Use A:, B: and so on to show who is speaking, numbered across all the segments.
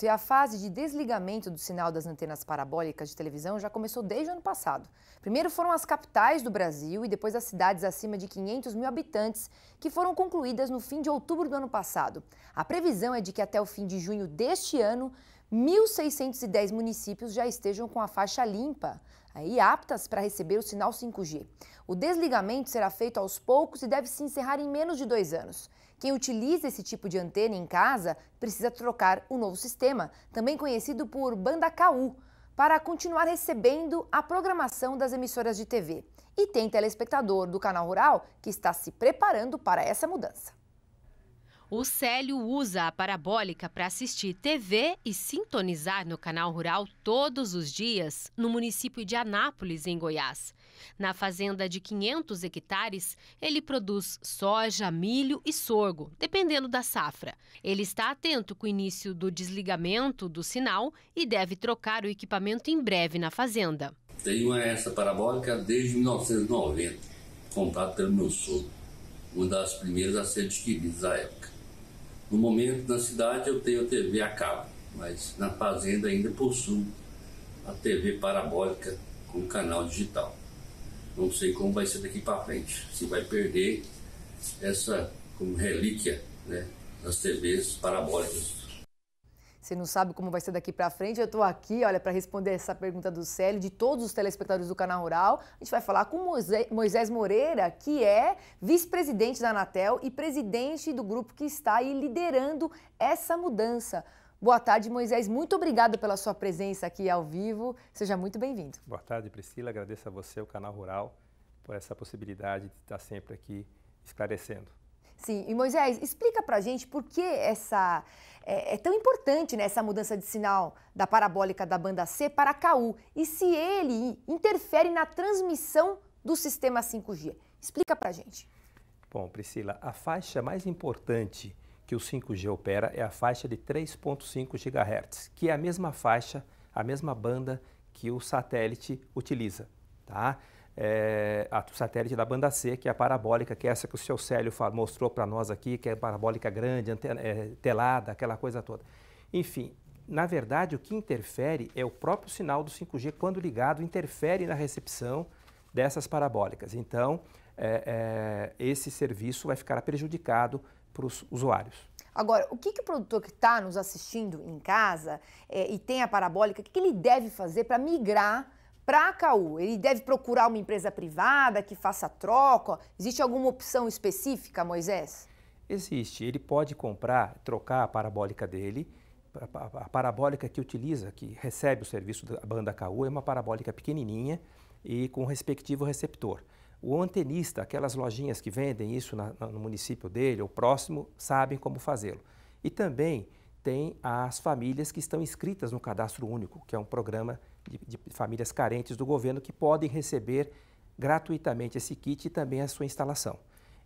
A: E a fase de desligamento do sinal das antenas parabólicas de televisão já começou desde o ano passado. Primeiro foram as capitais do Brasil e depois as cidades acima de 500 mil habitantes, que foram concluídas no fim de outubro do ano passado. A previsão é de que até o fim de junho deste ano, 1.610 municípios já estejam com a faixa limpa e aptas para receber o sinal 5G. O desligamento será feito aos poucos e deve se encerrar em menos de dois anos. Quem utiliza esse tipo de antena em casa precisa trocar o um novo sistema, também conhecido por banda KU, para continuar recebendo a programação das emissoras de TV. E tem telespectador do canal Rural que está se preparando para essa mudança. O Célio usa a parabólica para assistir TV e sintonizar no canal rural todos os dias no município de Anápolis, em Goiás. Na fazenda de 500 hectares, ele produz soja, milho e sorgo, dependendo da safra. Ele está atento com o início do desligamento do sinal e deve trocar o equipamento em breve na fazenda.
B: Tenho essa parabólica desde 1990, comprada pelo meu sogro, uma das primeiras a ser adquiridas à época. No momento, na cidade, eu tenho a TV a cabo, mas na fazenda ainda possuo a TV parabólica com canal digital. Não sei como vai ser daqui para frente, se vai perder essa como relíquia né, das TVs parabólicas
A: você não sabe como vai ser daqui para frente. Eu estou aqui, olha, para responder essa pergunta do Célio, de todos os telespectadores do Canal Rural. A gente vai falar com Moisés Moreira, que é vice-presidente da Anatel e presidente do grupo que está aí liderando essa mudança. Boa tarde, Moisés. Muito obrigado pela sua presença aqui ao vivo. Seja muito bem-vindo.
B: Boa tarde, Priscila. Agradeço a você, o Canal Rural, por essa possibilidade de estar sempre aqui esclarecendo.
A: Sim, e Moisés, explica pra gente por que essa é, é tão importante né, essa mudança de sinal da parabólica da banda C para a KU e se ele interfere na transmissão do sistema 5G. Explica pra gente.
B: Bom, Priscila, a faixa mais importante que o 5G opera é a faixa de 3.5 GHz, que é a mesma faixa, a mesma banda que o satélite utiliza, tá? é, a satélite da banda C, que é a parabólica, que é essa que o seu Célio mostrou para nós aqui, que é parabólica grande, antena, é, telada, aquela coisa toda. Enfim, na verdade, o que interfere é o próprio sinal do 5G, quando ligado, interfere na recepção dessas parabólicas. Então, é, é esse serviço vai ficar prejudicado para os usuários.
A: Agora, o que, que o produtor que está nos assistindo em casa é, e tem a parabólica, o que, que ele deve fazer para migrar para a AKU, ele deve procurar uma empresa privada que faça troca? Existe alguma opção específica,
B: Moisés? Existe. Ele pode comprar, trocar a parabólica dele. A parabólica que utiliza, que recebe o serviço da banda AKU, é uma parabólica pequenininha e com o respectivo receptor. O antenista, aquelas lojinhas que vendem isso na, no município dele ou próximo, sabem como fazê-lo. E também tem as famílias que estão inscritas no Cadastro Único, que é um programa de, de famílias carentes do governo que podem receber gratuitamente esse kit e também a sua instalação.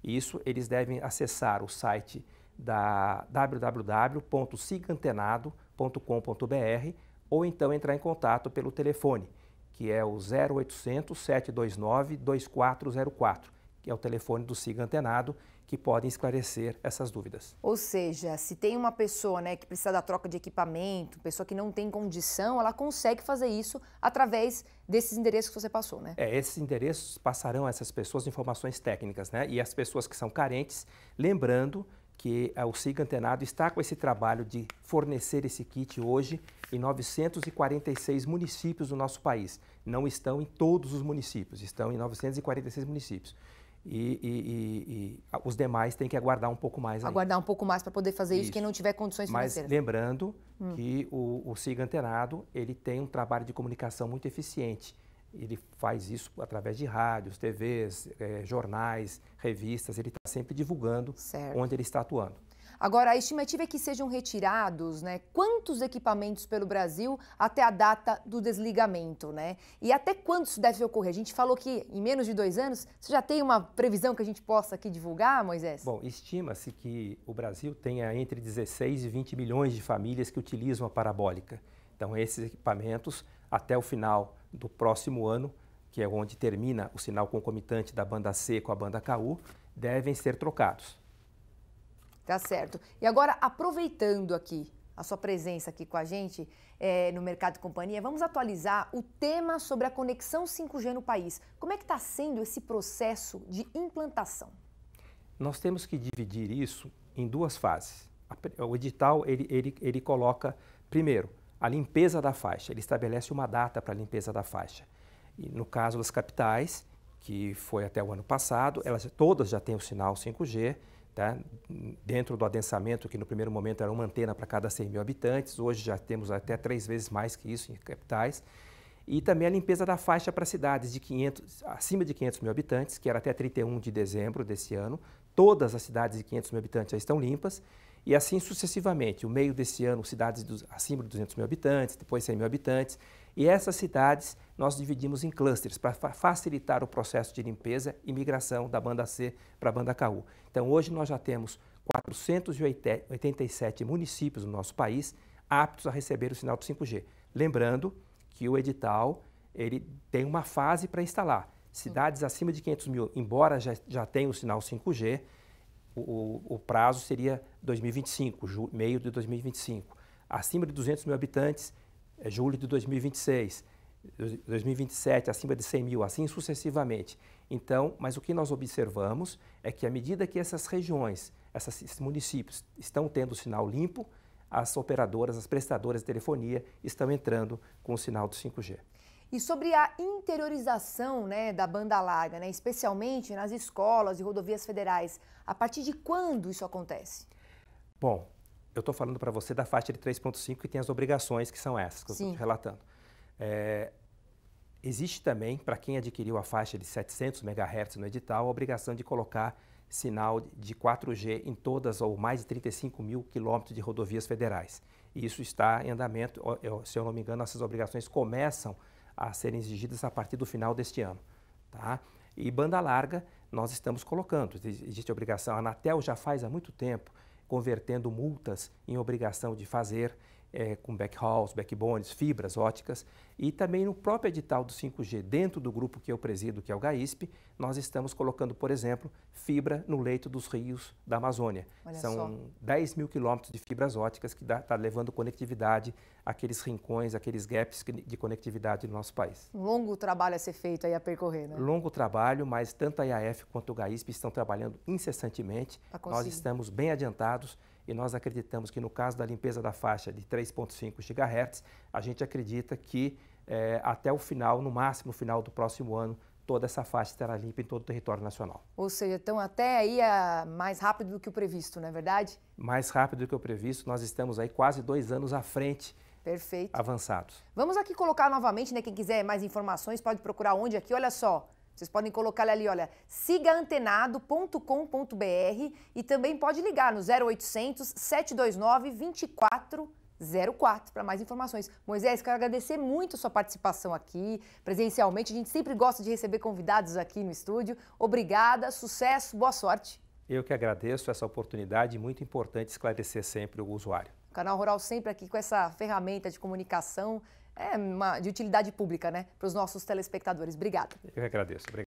B: Isso eles devem acessar o site da www.sigantenado.com.br ou então entrar em contato pelo telefone, que é o 0800 729 2404, que é o telefone do Siga Antenado, que podem esclarecer essas dúvidas.
A: Ou seja, se tem uma pessoa né, que precisa da troca de equipamento, pessoa que não tem condição, ela consegue fazer isso através desses endereços que você passou, né?
B: É, esses endereços passarão a essas pessoas informações técnicas, né? E as pessoas que são carentes, lembrando que eh, o SIGA Antenado está com esse trabalho de fornecer esse kit hoje em 946 municípios do nosso país. Não estão em todos os municípios, estão em 946 municípios. E, e, e, e, os demais têm que aguardar um pouco mais. Aguardar
A: ainda. um pouco mais para poder fazer isso, isso, quem não tiver condições Mas financeiras. Mas
B: lembrando hum. que o, o SIGA antenado, ele tem um trabalho de comunicação muito eficiente. Ele faz isso através de rádios, TVs, eh, jornais, revistas. Ele está sempre divulgando certo. onde ele está atuando.
A: Agora, a estimativa é que sejam retirados né, quantos equipamentos pelo Brasil até a data do desligamento, né? E até quando isso deve ocorrer? A gente falou que em menos de dois anos, você já tem uma previsão que a gente possa aqui divulgar, Moisés? Bom,
B: estima-se que o Brasil tenha entre 16 e 20 milhões de famílias que utilizam a parabólica. Então, esses equipamentos, até o final do próximo ano, que é onde termina o sinal concomitante da banda C com a banda KU, devem ser trocados.
A: Tá certo. E agora, aproveitando aqui a sua presença aqui com a gente é, no Mercado e Companhia, vamos atualizar o tema sobre a conexão 5G no país. Como é que está sendo esse processo de implantação?
B: Nós temos que dividir isso em duas fases. O edital, ele, ele, ele coloca, primeiro, a limpeza da faixa. Ele estabelece uma data para a limpeza da faixa. E no caso das capitais, que foi até o ano passado, elas todas já têm o sinal 5G, Tá? Dentro do adensamento, que no primeiro momento era uma antena para cada 100 mil habitantes, hoje já temos até três vezes mais que isso em capitais. E também a limpeza da faixa para cidades de 500, acima de 500 mil habitantes, que era até 31 de dezembro desse ano. Todas as cidades de 500 mil habitantes já estão limpas. E assim sucessivamente, o meio desse ano, cidades dos, acima de 200 mil habitantes, depois 100 mil habitantes. E essas cidades nós dividimos em clusters para facilitar o processo de limpeza e migração da banda C para a banda KU. Então, hoje nós já temos 487 municípios no nosso país aptos a receber o sinal do 5G. Lembrando que o edital ele tem uma fase para instalar. Cidades acima de 500 mil, embora já, já tenham o sinal 5G, o, o, prazo seria 2025, meio de 2025. Acima de 200 mil habitantes, é julho de 2026. 2027 acima de 100 mil, assim sucessivamente. Então, mas o que nós observamos é que à medida que essas regiões, esses municípios estão tendo sinal limpo, as operadoras, as prestadoras de telefonia estão entrando com o sinal do 5G.
A: E sobre a interiorização né, da banda larga, né, especialmente nas escolas e rodovias federais, a partir de quando isso acontece?
B: Bom, eu estou falando para você da faixa de 3.5 que tem as obrigações que são essas que Sim. eu estou relatando. É, existe também, para quem adquiriu a faixa de 700 MHz no edital, a obrigação de colocar sinal de 4G em todas ou mais de 35 mil quilômetros de rodovias federais. E isso está em andamento, se eu não me engano, essas obrigações começam a serem exigidas a partir do final deste ano. Tá? E banda larga nós estamos colocando, existe a obrigação, a Anatel já faz há muito tempo, convertendo multas em obrigação de fazer, é, com backhauls, backbones, fibras óticas e também no próprio edital do 5G, dentro do grupo que eu presido, que é o GAISP, nós estamos colocando, por exemplo, fibra no leito dos rios da Amazônia. Olha São só. 10 mil quilômetros de fibras óticas que está levando conectividade àqueles rincões, àqueles gaps de conectividade no nosso país.
A: Um longo trabalho a ser feito aí a percorrer, né?
B: Longo trabalho, mas tanto a IAF quanto o GAISP estão trabalhando incessantemente. Nós estamos bem adiantados e nós acreditamos que no caso da limpeza da faixa de 3,5 GHz, a gente acredita que é, até o final, no máximo final do próximo ano, toda essa faixa estará limpa em todo o território nacional.
A: Ou seja, então até aí é mais rápido do que o previsto, não é verdade?
B: Mais rápido do que o previsto, nós estamos aí quase dois anos à frente. Perfeito. Avançados.
A: Vamos aqui colocar novamente, né? Quem quiser mais informações pode procurar onde aqui. Olha só, vocês podem colocar ali, olha, sigaantenado.com.br e também pode ligar no 0800 729 2404 para mais informações. Moisés, quero agradecer muito a sua participação aqui presencialmente. A gente sempre gosta de receber convidados aqui no estúdio. Obrigada, sucesso, boa sorte.
B: Eu que agradeço essa oportunidade, muito importante esclarecer sempre o usuário.
A: O Canal Rural sempre aqui com essa ferramenta de comunicação é uma, de utilidade pública né, para os nossos telespectadores. Obrigada. Eu agradeço. Obrigado.